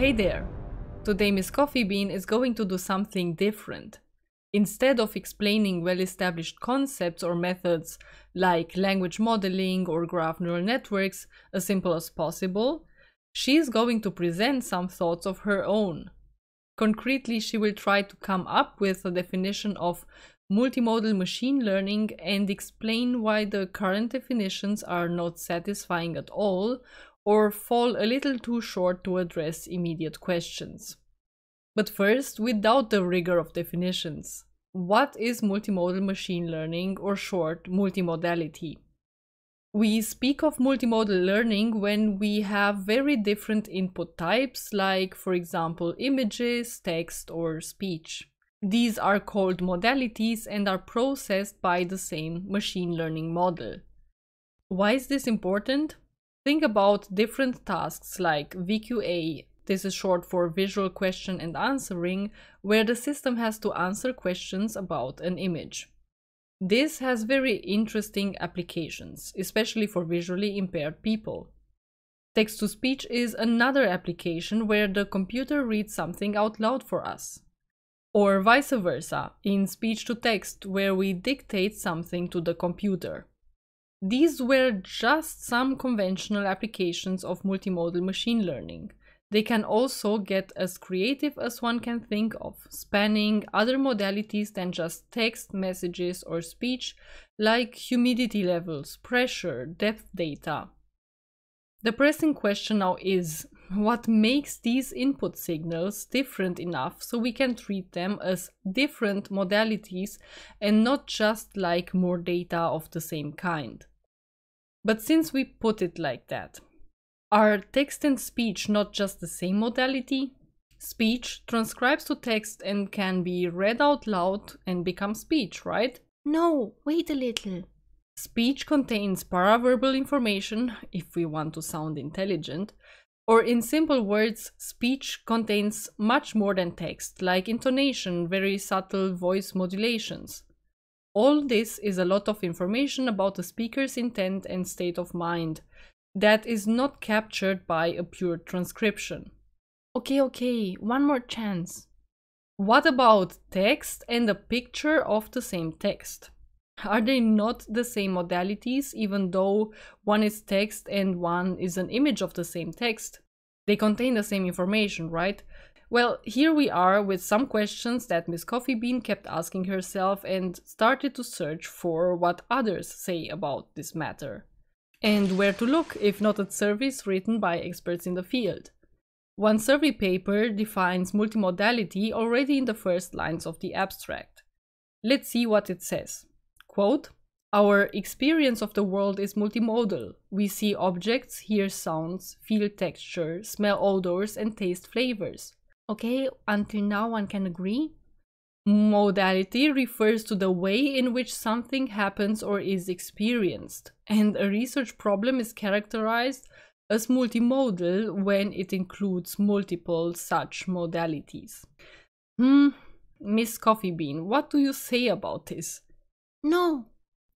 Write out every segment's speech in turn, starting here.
Hey there! Today Miss Coffee Bean is going to do something different. Instead of explaining well-established concepts or methods like language modeling or graph neural networks as simple as possible, she is going to present some thoughts of her own. Concretely, she will try to come up with a definition of multimodal machine learning and explain why the current definitions are not satisfying at all or fall a little too short to address immediate questions. But first, without the rigor of definitions, what is multimodal machine learning or short multimodality? We speak of multimodal learning when we have very different input types, like, for example, images, text, or speech. These are called modalities and are processed by the same machine learning model. Why is this important? think about different tasks like VQA, this is short for visual question and answering, where the system has to answer questions about an image. This has very interesting applications, especially for visually impaired people. Text-to-speech is another application where the computer reads something out loud for us. Or vice versa, in speech-to-text, where we dictate something to the computer. These were just some conventional applications of multimodal machine learning. They can also get as creative as one can think of, spanning other modalities than just text, messages, or speech, like humidity levels, pressure, depth data. The pressing question now is what makes these input signals different enough so we can treat them as different modalities and not just like more data of the same kind? But since we put it like that, are text and speech not just the same modality? Speech transcribes to text and can be read out loud and become speech, right? No, wait a little. Speech contains paraverbal information, if we want to sound intelligent, or in simple words, speech contains much more than text, like intonation, very subtle voice modulations. All this is a lot of information about the speaker's intent and state of mind that is not captured by a pure transcription. Okay, okay, one more chance. What about text and a picture of the same text? Are they not the same modalities, even though one is text and one is an image of the same text? They contain the same information, right? Well, here we are with some questions that Miss Coffee Bean kept asking herself and started to search for what others say about this matter. And where to look if not at surveys written by experts in the field. One survey paper defines multimodality already in the first lines of the abstract. Let's see what it says. Quote, Our experience of the world is multimodal. We see objects, hear sounds, feel texture, smell odors, and taste flavors okay, until now one can agree. Modality refers to the way in which something happens or is experienced, and a research problem is characterized as multimodal when it includes multiple such modalities. Hmm, Miss Coffee Bean, what do you say about this? No.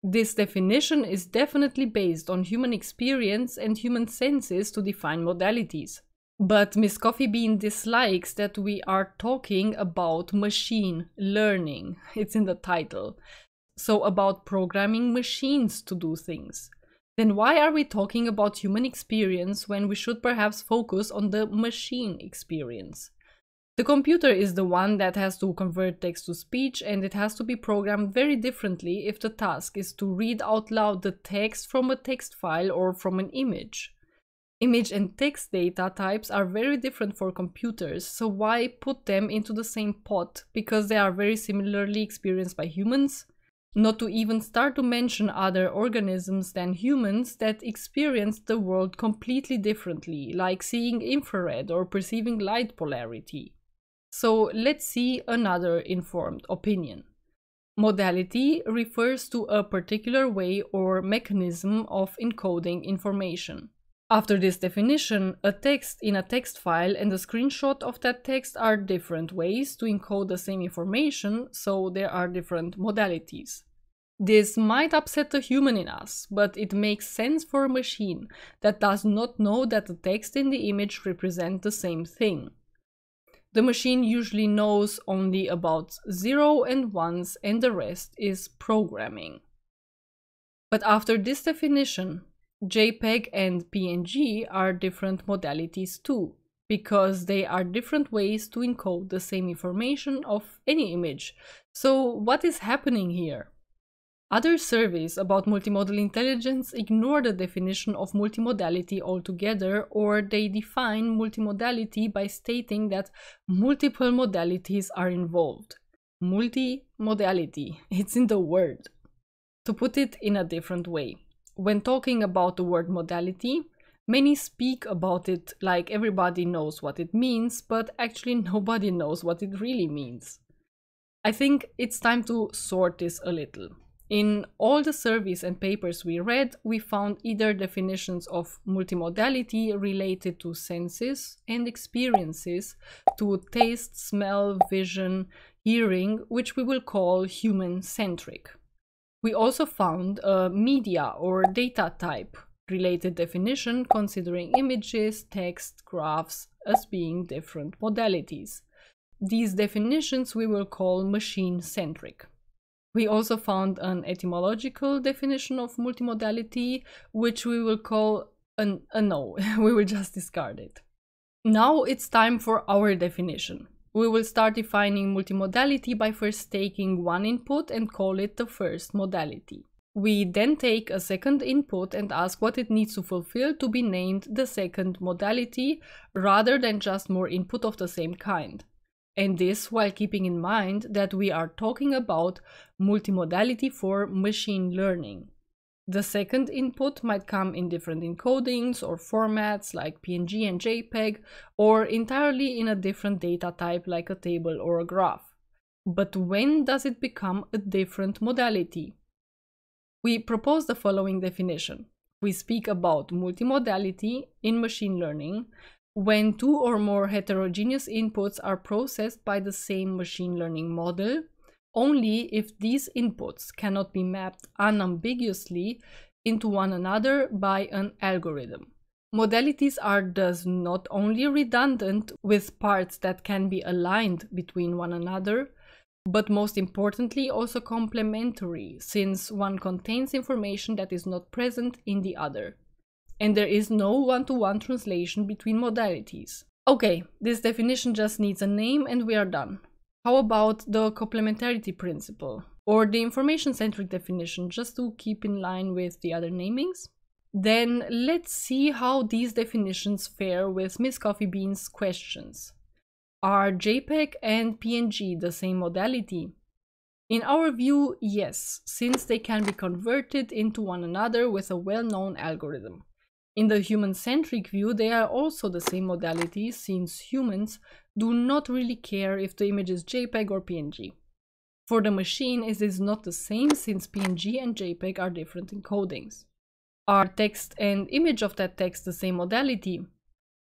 This definition is definitely based on human experience and human senses to define modalities. But Miss Coffee Bean dislikes that we are talking about machine learning. It's in the title. So, about programming machines to do things. Then, why are we talking about human experience when we should perhaps focus on the machine experience? The computer is the one that has to convert text to speech and it has to be programmed very differently if the task is to read out loud the text from a text file or from an image. Image and text data types are very different for computers, so why put them into the same pot? Because they are very similarly experienced by humans? Not to even start to mention other organisms than humans that experience the world completely differently, like seeing infrared or perceiving light polarity. So let's see another informed opinion. Modality refers to a particular way or mechanism of encoding information. After this definition, a text in a text file and a screenshot of that text are different ways to encode the same information, so there are different modalities. This might upset the human in us, but it makes sense for a machine that does not know that the text and the image represent the same thing. The machine usually knows only about 0 and 1s and the rest is programming. But after this definition, JPEG and PNG are different modalities too, because they are different ways to encode the same information of any image. So what is happening here? Other surveys about multimodal intelligence ignore the definition of multimodality altogether, or they define multimodality by stating that multiple modalities are involved. Multimodality, it's in the word. To put it in a different way, when talking about the word modality, many speak about it like everybody knows what it means, but actually nobody knows what it really means. I think it's time to sort this a little. In all the surveys and papers we read, we found either definitions of multimodality related to senses and experiences, to taste, smell, vision, hearing, which we will call human centric. We also found a media or data type related definition considering images, text, graphs as being different modalities. These definitions we will call machine-centric. We also found an etymological definition of multimodality, which we will call an, a no, we will just discard it. Now it's time for our definition. We will start defining multimodality by first taking one input and call it the first modality. We then take a second input and ask what it needs to fulfill to be named the second modality, rather than just more input of the same kind. And this while keeping in mind that we are talking about multimodality for machine learning. The second input might come in different encodings or formats like PNG and JPEG, or entirely in a different data type like a table or a graph. But when does it become a different modality? We propose the following definition. We speak about multimodality in machine learning when two or more heterogeneous inputs are processed by the same machine learning model only if these inputs cannot be mapped unambiguously into one another by an algorithm. Modalities are thus not only redundant with parts that can be aligned between one another, but most importantly also complementary, since one contains information that is not present in the other. And there is no one-to-one -one translation between modalities. Okay, this definition just needs a name and we are done. How about the complementarity principle or the information centric definition, just to keep in line with the other namings? Then let's see how these definitions fare with Miss Coffee Bean's questions. Are JPEG and PNG the same modality? In our view, yes, since they can be converted into one another with a well-known algorithm. In the human-centric view, they are also the same modality since humans do not really care if the image is JPEG or PNG. For the machine, it is not the same since PNG and JPEG are different encodings. Are text and image of that text the same modality?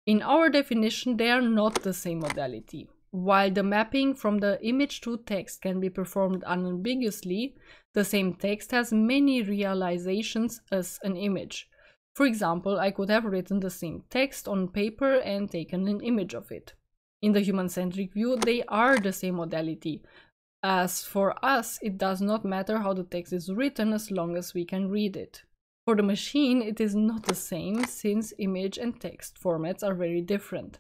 In our definition, they are not the same modality. While the mapping from the image to text can be performed unambiguously, the same text has many realizations as an image. For example, I could have written the same text on paper and taken an image of it. In the human-centric view, they are the same modality. As for us, it does not matter how the text is written as long as we can read it. For the machine, it is not the same since image and text formats are very different.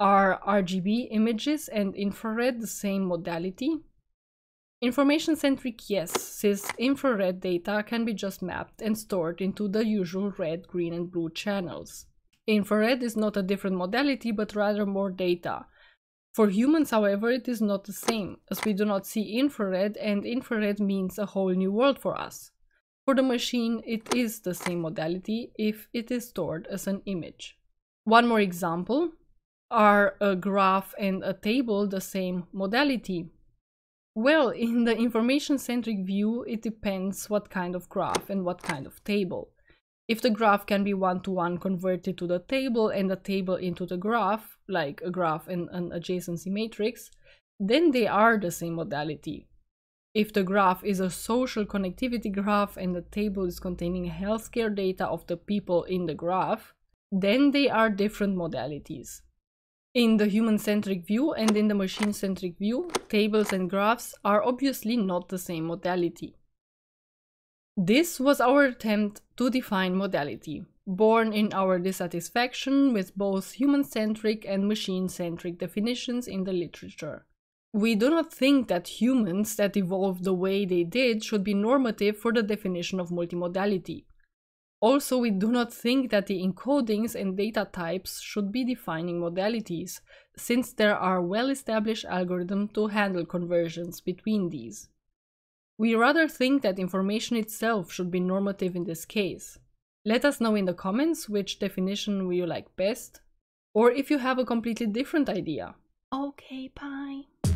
Are RGB images and infrared the same modality? Information-centric yes, since infrared data can be just mapped and stored into the usual red, green and blue channels. Infrared is not a different modality, but rather more data. For humans, however, it is not the same, as we do not see infrared and infrared means a whole new world for us. For the machine, it is the same modality if it is stored as an image. One more example, are a graph and a table the same modality? Well, in the information-centric view, it depends what kind of graph and what kind of table. If the graph can be one-to-one -one converted to the table and the table into the graph, like a graph and an adjacency matrix, then they are the same modality. If the graph is a social connectivity graph and the table is containing healthcare data of the people in the graph, then they are different modalities. In the human-centric view and in the machine-centric view, tables and graphs are obviously not the same modality. This was our attempt to define modality, born in our dissatisfaction with both human-centric and machine-centric definitions in the literature. We do not think that humans that evolved the way they did should be normative for the definition of multimodality. Also, we do not think that the encodings and data types should be defining modalities, since there are well-established algorithms to handle conversions between these. We rather think that information itself should be normative in this case. Let us know in the comments which definition you like best, or if you have a completely different idea. Okay, bye.